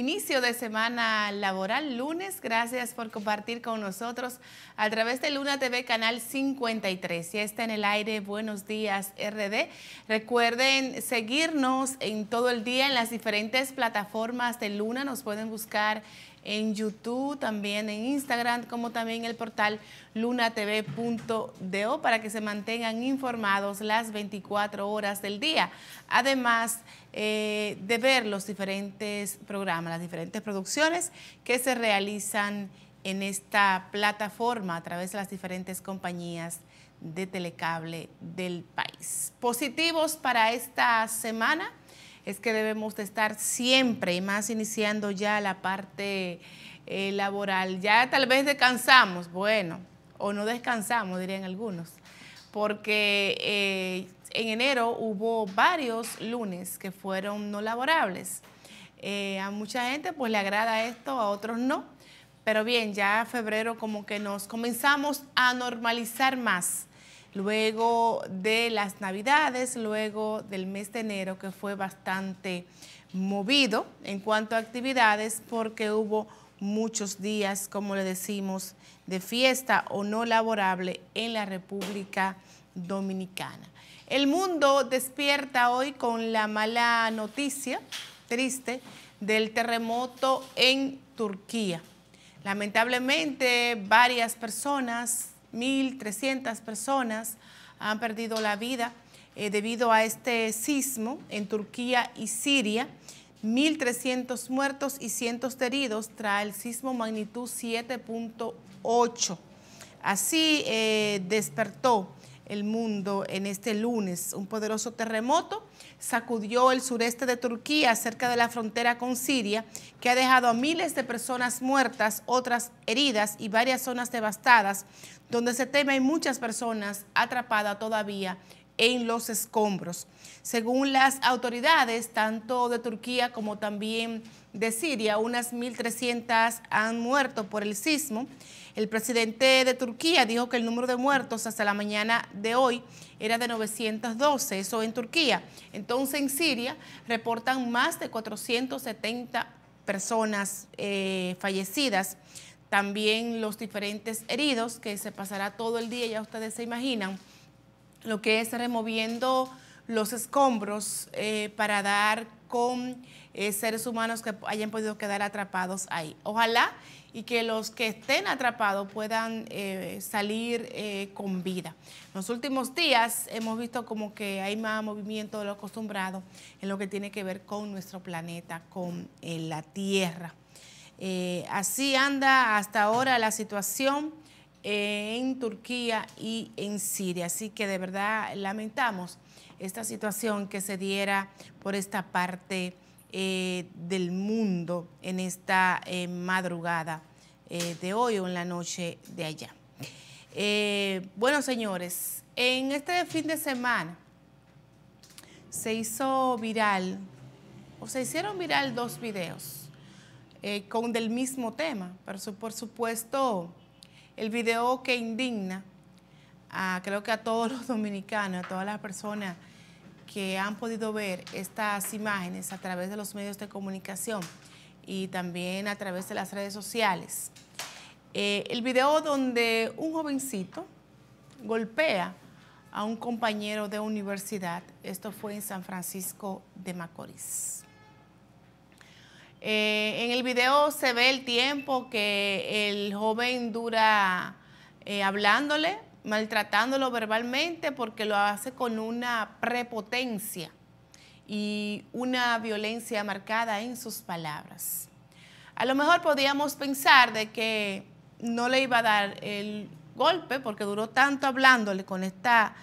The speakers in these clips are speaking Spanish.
Inicio de semana laboral, lunes. Gracias por compartir con nosotros a través de Luna TV Canal 53. Si está en el aire Buenos Días RD. Recuerden seguirnos en todo el día en las diferentes plataformas de Luna. Nos pueden buscar en en YouTube, también en Instagram, como también el portal lunatv.do para que se mantengan informados las 24 horas del día. Además eh, de ver los diferentes programas, las diferentes producciones que se realizan en esta plataforma a través de las diferentes compañías de telecable del país. Positivos para esta semana es que debemos de estar siempre, y más iniciando ya la parte eh, laboral. Ya tal vez descansamos, bueno, o no descansamos, dirían algunos, porque eh, en enero hubo varios lunes que fueron no laborables. Eh, a mucha gente pues le agrada esto, a otros no. Pero bien, ya febrero como que nos comenzamos a normalizar más luego de las navidades, luego del mes de enero, que fue bastante movido en cuanto a actividades porque hubo muchos días, como le decimos, de fiesta o no laborable en la República Dominicana. El mundo despierta hoy con la mala noticia, triste, del terremoto en Turquía. Lamentablemente, varias personas 1.300 personas han perdido la vida eh, debido a este sismo en Turquía y Siria. 1.300 muertos y cientos heridos trae el sismo magnitud 7.8. Así eh, despertó el mundo en este lunes. Un poderoso terremoto sacudió el sureste de Turquía cerca de la frontera con Siria, que ha dejado a miles de personas muertas, otras heridas y varias zonas devastadas, donde se teme hay muchas personas atrapadas todavía en los escombros. Según las autoridades, tanto de Turquía como también de Siria, unas 1.300 han muerto por el sismo. El presidente de Turquía dijo que el número de muertos hasta la mañana de hoy era de 912, eso en Turquía. Entonces en Siria reportan más de 470 personas eh, fallecidas también los diferentes heridos, que se pasará todo el día, ya ustedes se imaginan, lo que es removiendo los escombros eh, para dar con eh, seres humanos que hayan podido quedar atrapados ahí. Ojalá y que los que estén atrapados puedan eh, salir con vida. los últimos días hemos visto como que hay más movimiento de lo acostumbrado en lo que tiene que ver con nuestro planeta, con la Tierra. así anda hasta ahora la situación en Turquía y en Siria. Así que de verdad lamentamos esta situación que se diera por esta parte eh, del mundo en esta eh, madrugada eh, de hoy o en la noche de allá. bueno, señores, en este fin de semana se hizo viral o se hicieron viral dos videos con del mismo tema, pero por supuesto el video que indigna a, creo que a todos los dominicanos, a todas las personas que han podido ver estas imágenes a través de los medios de comunicación y también a través de las redes sociales. Eh, el video donde un jovencito golpea a un compañero de universidad, esto fue en San Francisco de Macorís. Eh, en el video se ve el tiempo que el joven dura eh, hablándole, maltratándolo verbalmente, porque lo hace con una prepotencia y una violencia marcada en sus palabras. A lo mejor podíamos pensar de que no le iba a dar el golpe porque duró tanto hablándole con esta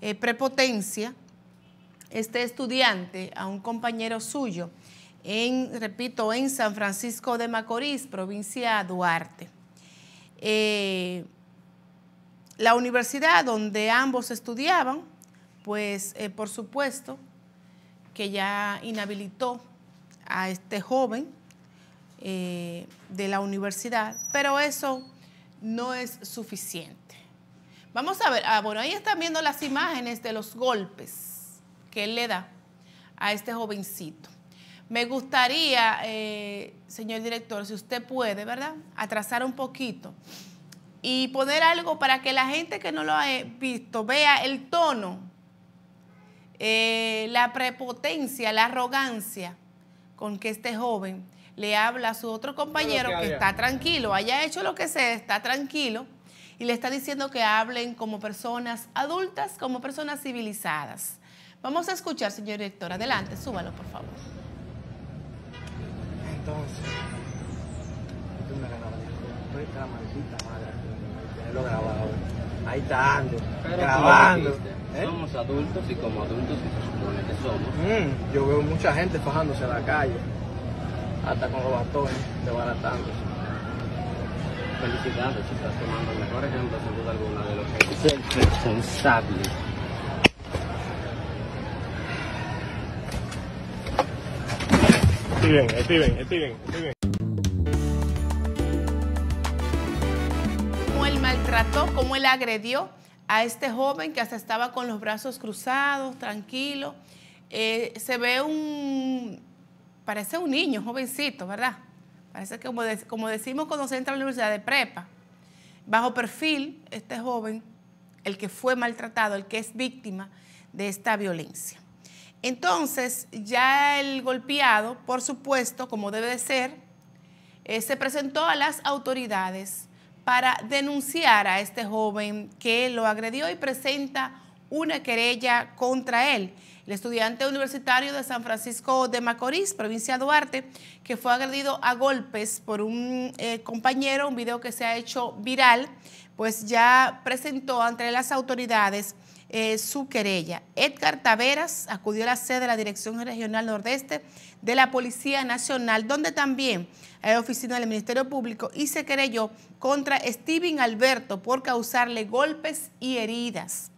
eh, prepotencia este estudiante a un compañero suyo en, repito, en San Francisco de Macorís, provincia Duarte. Eh, la universidad donde ambos estudiaban, pues eh, por supuesto que ya inhabilitó a este joven eh, de la universidad, pero eso no es suficiente. Vamos a ver, ah, bueno, ahí están viendo las imágenes de los golpes que él le da a este jovencito. Me gustaría, eh, señor director, si usted puede, ¿verdad? Atrasar un poquito y poner algo para que la gente que no lo ha eh, visto vea el tono, eh, la prepotencia, la arrogancia con que este joven le habla a su otro compañero que, que está tranquilo, haya hecho lo que sea, está tranquilo, y le está diciendo que hablen como personas adultas, como personas civilizadas. Vamos a escuchar, señor director. Adelante, súbalo, por favor entonces. Tú me ganabas de la maldita madre. Tenerlo grabado. Ahí está Ando, grabando. ¿Eh? Somos adultos y como adultos se supone que somos. Mm, yo veo mucha gente fajándose a la calle. Hasta con los bastones, desbaratándose felicidades, estás tomando el mejor ejemplo sin duda alguna de lo que es ser responsable Como bien, Cómo él maltrató, cómo él agredió a este joven que hasta estaba con los brazos cruzados, tranquilo. Eh, se ve un, parece un niño, jovencito, ¿verdad? Parece que como, como decimos cuando se entra a la universidad de prepa, bajo perfil, este joven, el que fue maltratado, el que es víctima de esta violencia. Entonces, ya el golpeado, por supuesto, como debe ser, eh, se presentó a las autoridades para denunciar a este joven que lo agredió y presenta una querella contra él. El estudiante universitario de San Francisco de Macorís, provincia de Duarte, que fue agredido a golpes por un eh, compañero, un video que se ha hecho viral, pues ya presentó ante las autoridades eh, su querella. Edgar Taveras acudió a la sede de la Dirección Regional Nordeste de la Policía Nacional, donde también hay oficina del Ministerio Público y se querelló contra Steven Alberto por causarle golpes y heridas.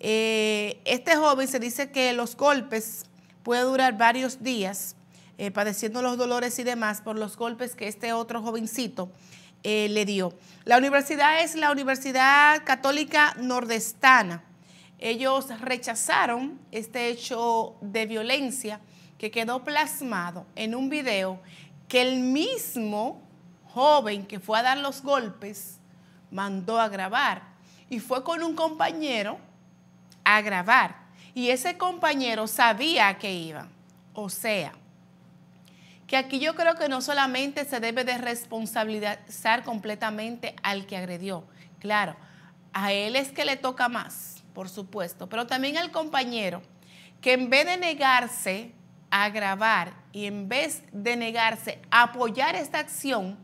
Eh, este joven se dice que los golpes puede durar varios días, eh, padeciendo los dolores y demás por los golpes que este otro jovencito le dio. La universidad es la Universidad Católica Nordestana. Ellos rechazaron este hecho de violencia que quedó plasmado en un video que el mismo joven que fue a dar los golpes mandó a grabar y fue con un compañero a grabar y ese compañero sabía que iba. O sea, que aquí yo creo que no solamente se debe de responsabilizar completamente al que agredió, claro, a él es que le toca más, por supuesto, pero también al compañero que en vez de negarse a grabar y en vez de negarse a apoyar esta acción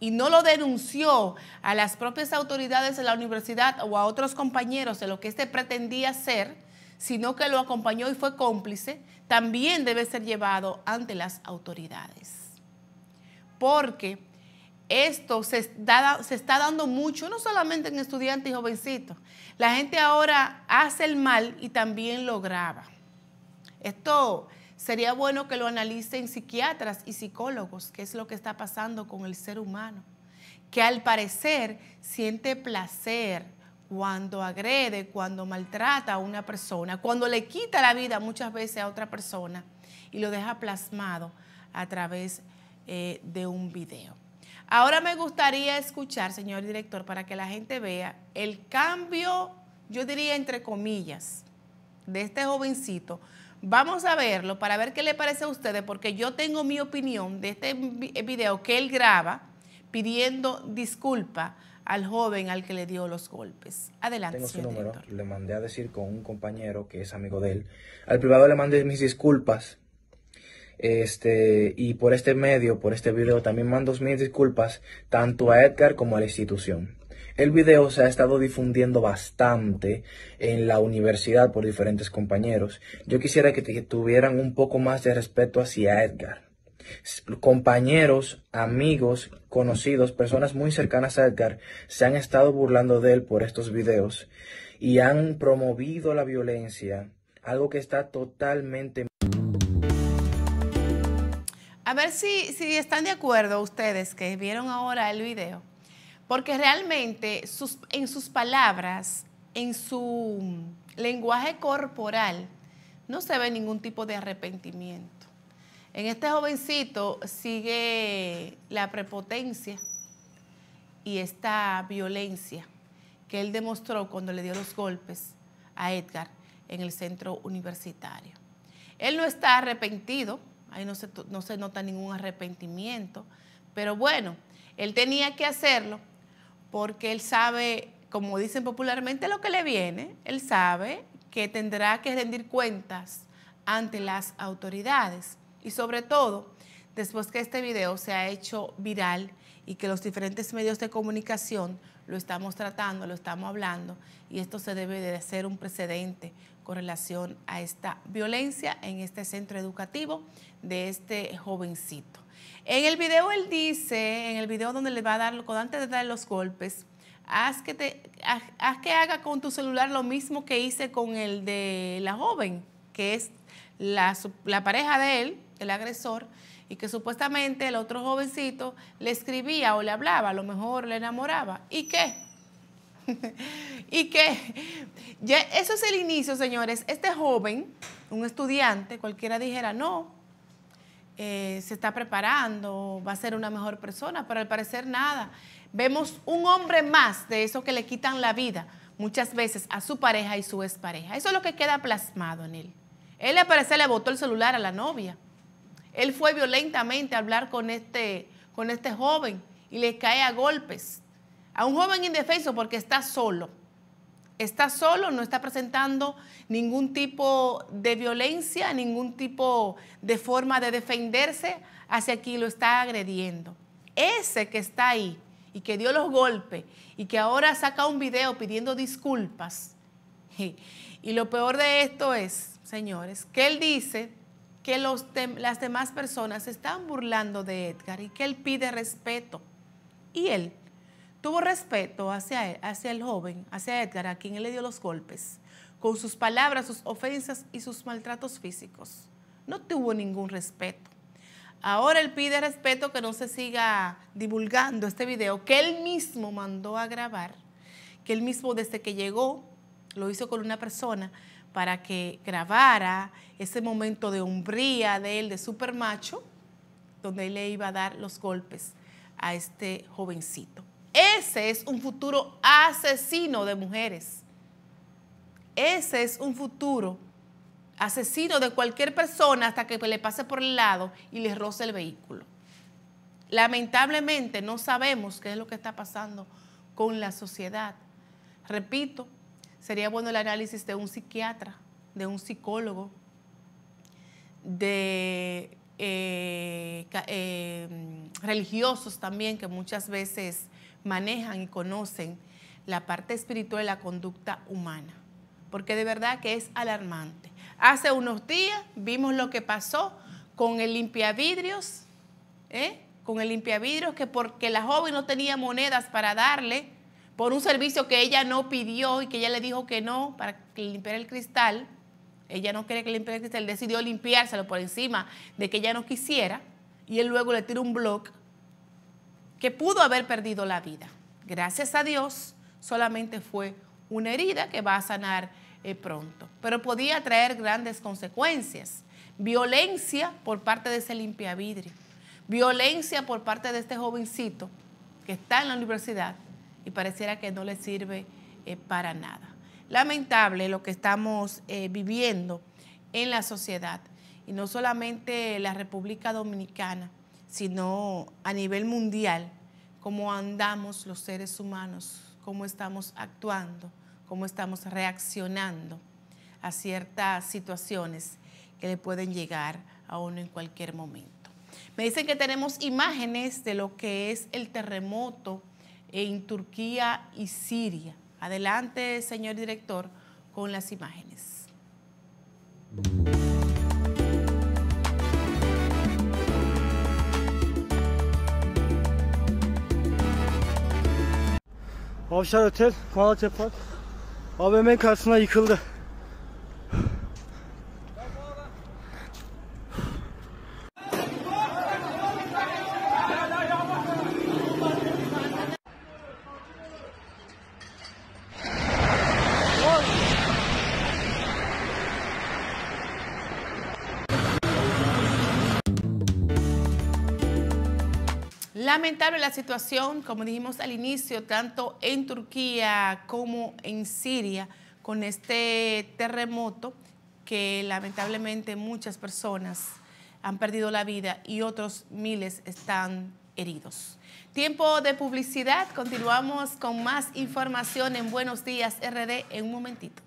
y no lo denunció a las propias autoridades de la universidad o a otros compañeros de lo que éste pretendía hacer, sino que lo acompañó y fue cómplice, también debe ser llevado ante las autoridades. Porque esto se está, dando mucho, no solamente en estudiantes y jovencitos. La gente ahora hace el mal y también lo graba. Esto sería bueno que lo analicen psiquiatras y psicólogos, qué es lo que está pasando con el ser humano, que al parecer siente placer cuando agrede, cuando maltrata a una persona, cuando le quita la vida muchas veces a otra persona y lo deja plasmado a través eh, de un video. Ahora me gustaría escuchar, señor director, para que la gente vea el cambio, yo diría entre comillas, de este jovencito. Vamos a verlo para ver qué le parece a ustedes, porque yo tengo mi opinión de este eh, video que él graba pidiendo disculpa al joven al que le dio los golpes. Adelante. Tengo su número, le mandé a decir con un compañero que es amigo de él. Al privado le mandé mis disculpas este, y por este medio, por este video, también mando mis disculpas tanto a Edgar como a la institución. El video se ha estado difundiendo bastante en la universidad por diferentes compañeros. Yo quisiera que, que tuvieran un poco más de respeto hacia Edgar compañeros, amigos, conocidos, personas muy cercanas a Edgar, se han estado burlando de él por estos videos y han promovido la violencia, algo que está totalmente a ver si, están de acuerdo ustedes que vieron ahora el video, porque realmente sus, en sus palabras, en su lenguaje corporal, no se ve ningún tipo de arrepentimiento. En este jovencito sigue la prepotencia y esta violencia que él demostró cuando le dio los golpes a Edgar en el centro universitario. Él no está arrepentido, ahí no se, nota ningún arrepentimiento. Pero bueno, él tenía que hacerlo porque él sabe, como dicen popularmente, lo que le viene. Él sabe que tendrá que rendir cuentas ante las autoridades. Y sobre todo, después que este video se ha hecho viral y que los diferentes medios de comunicación lo estamos tratando, lo estamos hablando, y esto se debe de ser un precedente con relación a esta violencia en este centro educativo de este jovencito. En el video él dice, en el video donde le va a dar, antes de dar los golpes, haz que, te, que haga con tu celular lo mismo que hice con el de la joven, que es la, la pareja de él, el agresor, y que supuestamente el otro jovencito le escribía o le hablaba, a lo mejor le enamoraba. ¿Y qué? y que ya, eso es el inicio, señores. Este joven, un estudiante, cualquiera dijera, no, eh, se está preparando, va a ser una mejor persona, pero al parecer nada. Vemos un hombre más de eso que le quitan la vida muchas veces a su pareja y su expareja. Eso es lo que queda plasmado en él. Él al parecer le botó el celular a la novia. Él fue violentamente a hablar con este, con este joven y le cae a golpes a un joven indefenso porque está solo. Está solo, no está presentando ningún tipo de violencia, ningún tipo de forma de defenderse hacia quien lo está agrediendo. Ese que está ahí y que dio los golpes y que ahora saca un video pidiendo disculpas. Y lo peor de esto es, señores, que él dice que las demás personas se están burlando de Edgar y que él pide respeto. Y él Tuvo respeto hacia, e, hacia el joven, hacia Edgar, a quien él le dio los golpes, con sus palabras, sus ofensas y sus maltratos físicos. No tuvo ningún respeto. Ahora él pide respeto que no se siga divulgando este video que él mismo mandó a grabar, que él mismo desde que llegó lo hizo con una persona para que grabara ese momento de hombría de él, de supermacho, donde él le iba a dar los golpes a este jovencito. Ese es un futuro asesino de mujeres. Ese es un futuro asesino de cualquier persona hasta que le pase por el lado y le roce el vehículo. Lamentablemente no sabemos qué es lo que está pasando con la sociedad. Repito, sería bueno el análisis de un psiquiatra, de un psicólogo, de eh, eh, religiosos también, que muchas veces manejan y conocen la parte espiritual de la conducta humana, porque de verdad que es alarmante. Hace unos días vimos lo que pasó con el limpiavidrios, ¿eh? con el limpiavidrios, que porque la joven no tenía monedas para darle por un servicio que ella no pidió y que ella le dijo que no para limpiar el cristal, ella no quiere que limpiara el cristal, decidió limpiárselo por encima de que ella no quisiera, y él luego le tira un bloque que pudo haber perdido la vida. Gracias a Dios, solamente fue una herida que va a sanar eh, pronto, pero podía traer grandes consecuencias. Violencia por parte de ese limpiavidrio, violencia por parte de este jovencito que está en la universidad y pareciera que no le sirve eh, para nada. Lamentable lo que estamos eh, viviendo en la sociedad y no solamente la República Dominicana, sino a nivel mundial, cómo andamos los seres humanos, cómo estamos actuando, cómo estamos reaccionando a ciertas situaciones que le pueden llegar a uno en cualquier momento. Me dicen que tenemos imágenes de lo que es el terremoto en Turquía y Siria. Adelante, señor director, con las imágenes. Avşar Otel, Malatya Park AVM karşısında yıkıldı. Lamentable la situación, como dijimos al inicio, tanto en Turquía como en Siria, con este terremoto que lamentablemente muchas personas han perdido la vida y otros miles están heridos. Tiempo de publicidad, continuamos con más información en Buenos Días RD en un momentito.